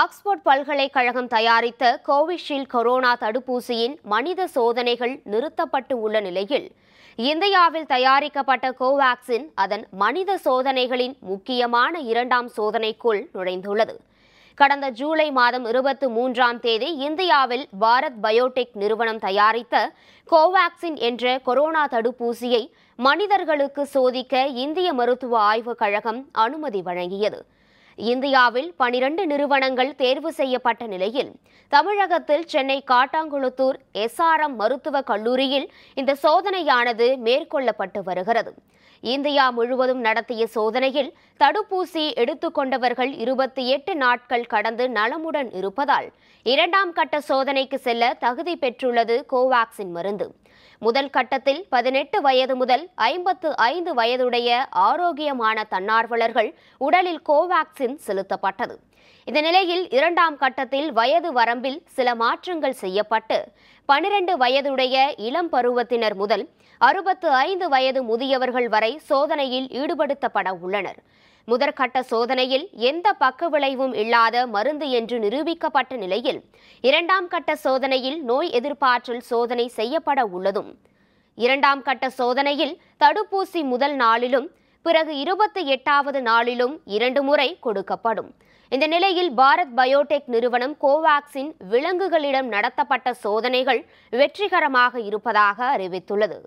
Oxford பல்கலைக்கழகம் தயாரித்த Covishield corona தடுப்பூசியின் மனித சோதனைகள் நிறுத்தப்பட்டு உள்ள நிலையில் இந்தியாவில் தயாரிக்கப்பட்ட கோவாக்சின் அதன் மனித சோதனைகளின் முக்கியமான இரண்டாம் சோதனைக்குள் நுழைந்துள்ளது கடந்த ஜூலை மாதம் இருபத்தி மூன்றாம் தேதி இந்தியாவில் பாரத் பயோடெக் நிறுவனம் தயாரித்த கோவாக்சின் என்ற கொரோனா தடுப்பூசியை மனிதர்களுக்கு சோதிக்க இந்திய மருத்துவ ஆய்வுக் கழகம் அனுமதி வழங்கியது இந்தியாவில் பனிரண்டு நிறுவனங்கள் தேர்வு செய்யப்பட்ட நிலையில் தமிழகத்தில் சென்னை காட்டாங்குளத்தூர் எஸ்ஆர்எம் மருத்துவக் கல்லூரியில் இந்த சோதனையானது மேற்கொள்ளப்பட்டு வருகிறது இந்தியா முழுவதும் நடத்திய சோதனையில் தடுப்பூசி எடுத்துக்கொண்டவர்கள் இருபத்தி எட்டு நாட்கள் கடந்து நலமுடன் இருப்பதால் இரண்டாம் கட்ட சோதனைக்கு செல்ல தகுதி பெற்றுள்ளது கோவாக்சின் மருந்து முதல் கட்டத்தில் பதினெட்டு வயது முதல் ஐம்பத்து ஐந்து வயதுடைய ஆரோக்கியமான தன்னார்வலர்கள் உடலில் கோவாக்சின் செலுத்தப்பட்டது இந்த நிலையில் இரண்டாம் கட்டத்தில் வயது வரம்பில் சில மாற்றங்கள் செய்யப்பட்டு பனிரெண்டு வயதுடைய இளம் பருவத்தினர் முதல் அறுபத்து ஐந்து வயது முதியவர்கள் வரை சோதனையில் ஈடுபடுத்தப்பட உள்ளனர் முதற்கட்ட சோதனையில் எந்த பக்க விளைவும் இல்லாத மருந்து என்று நிரூபிக்கப்பட்ட நிலையில் இரண்டாம் கட்ட சோதனையில் நோய் எதிர்ப்பாற்றல் சோதனை செய்யப்பட உள்ளதும் இரண்டாம் கட்ட சோதனையில் தடுப்பூசி முதல் நாளிலும் பிறகு இருபத்தி எட்டாவது நாளிலும் இரண்டு முறை கொடுக்கப்படும் இந்த நிலையில் பாரத் பயோடெக் நிறுவனம் கோவாக்சின் விலங்குகளிடம் நடத்தப்பட்ட சோதனைகள் வெற்றிகரமாக இருப்பதாக அறிவித்துள்ளது